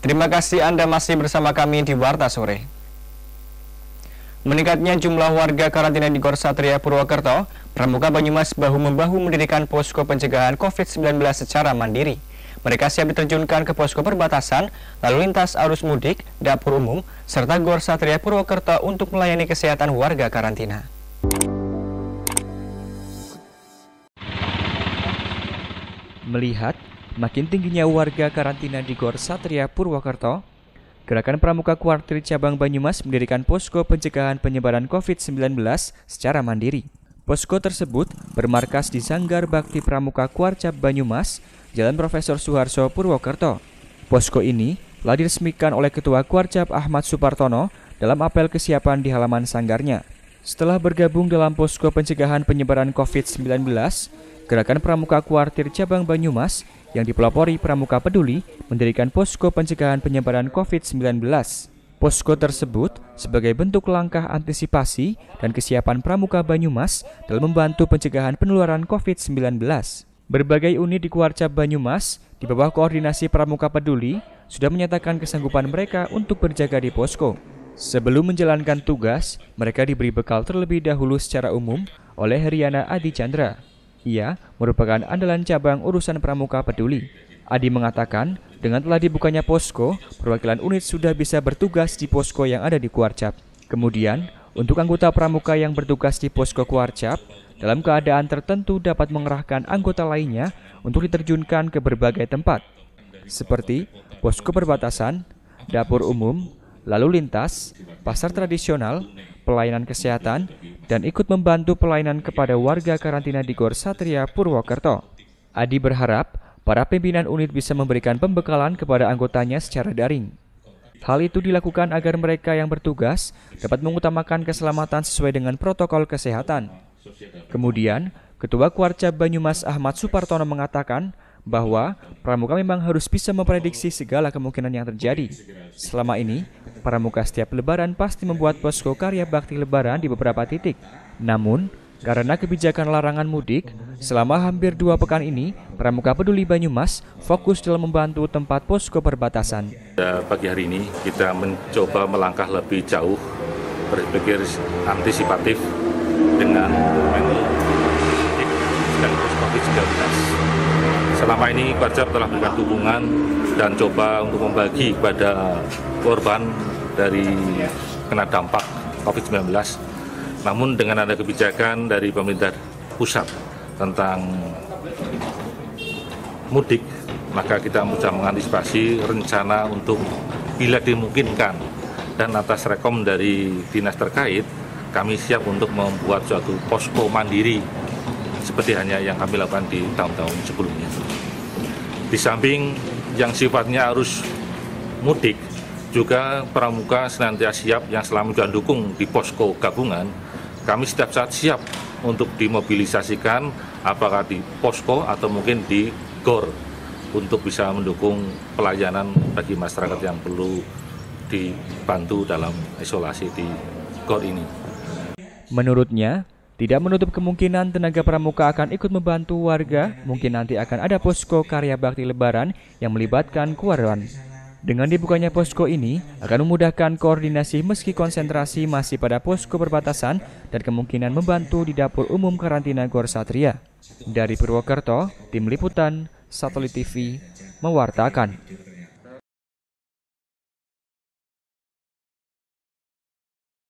Terima kasih Anda masih bersama kami di Warta Sore. Meningkatnya jumlah warga karantina di Gor Satria Purwokerto, Pramuka Banyumas bahu-membahu mendirikan posko pencegahan COVID-19 secara mandiri. Mereka siap diterjunkan ke posko perbatasan, lalu lintas arus mudik, dapur umum, serta Gor Satria Purwokerto untuk melayani kesehatan warga karantina. Melihat Makin tingginya warga karantina di Gor Satria Purwokerto, Gerakan Pramuka Kuartir Cabang Banyumas mendirikan posko pencegahan penyebaran COVID-19 secara mandiri. Posko tersebut bermarkas di Sanggar Bakti Pramuka Kuarcap Banyumas, Jalan Profesor Suharso Purwokerto. Posko ini telah diresmikan oleh Ketua Kuarcap Ahmad Supartono dalam apel kesiapan di halaman sanggarnya. Setelah bergabung dalam posko pencegahan penyebaran COVID-19, Gerakan Pramuka Kuartir Cabang Banyumas yang dipelopori Pramuka Peduli mendirikan posko pencegahan penyebaran COVID-19. Posko tersebut sebagai bentuk langkah antisipasi dan kesiapan Pramuka Banyumas dalam membantu pencegahan penularan COVID-19. Berbagai unit di Kuarca Banyumas di bawah koordinasi Pramuka Peduli sudah menyatakan kesanggupan mereka untuk berjaga di posko. Sebelum menjalankan tugas, mereka diberi bekal terlebih dahulu secara umum oleh Riana Adi Chandra. Ia merupakan andalan cabang urusan pramuka peduli. Adi mengatakan, dengan telah dibukanya posko, perwakilan unit sudah bisa bertugas di posko yang ada di Kuarcap. Kemudian, untuk anggota pramuka yang bertugas di posko Kuarcap, dalam keadaan tertentu dapat mengerahkan anggota lainnya untuk diterjunkan ke berbagai tempat, seperti posko perbatasan, dapur umum, lalu lintas, pasar tradisional, pelayanan kesehatan, dan ikut membantu pelayanan kepada warga karantina di Gor Satria Purwokerto. Adi berharap para pimpinan unit bisa memberikan pembekalan kepada anggotanya secara daring. Hal itu dilakukan agar mereka yang bertugas dapat mengutamakan keselamatan sesuai dengan protokol kesehatan. Kemudian, Ketua Kuarca Banyumas Ahmad Supartono mengatakan, bahwa pramuka memang harus bisa memprediksi segala kemungkinan yang terjadi. Selama ini, pramuka setiap lebaran pasti membuat posko karya bakti lebaran di beberapa titik. Namun, karena kebijakan larangan mudik, selama hampir dua pekan ini, Pramuka Peduli Banyumas fokus dalam membantu tempat posko perbatasan. Pagi hari ini kita mencoba melangkah lebih jauh, berpikir antisipatif dengan COVID-19 selama ini Pajak telah memberikan dukungan dan coba untuk membagi kepada korban dari kena dampak COVID-19. Namun dengan ada kebijakan dari pemerintah pusat tentang mudik, maka kita bisa mengantisipasi rencana untuk bila dimungkinkan dan atas rekom dari dinas terkait, kami siap untuk membuat suatu posko mandiri seperti hanya yang kami lakukan di tahun-tahun sebelumnya. Di samping yang sifatnya arus mudik, juga pramuka senantiasa siap yang selama dan dukung di posko gabungan, kami setiap saat siap untuk dimobilisasikan apakah di posko atau mungkin di GOR untuk bisa mendukung pelayanan bagi masyarakat yang perlu dibantu dalam isolasi di GOR ini. Menurutnya, tidak menutup kemungkinan tenaga pramuka akan ikut membantu warga, mungkin nanti akan ada posko karya bakti lebaran yang melibatkan keluarga. Dengan dibukanya posko ini akan memudahkan koordinasi meski konsentrasi masih pada posko perbatasan dan kemungkinan membantu di dapur umum karantina Gor Satria. Dari Purwokerto, Tim Liputan, Satelit TV, mewartakan.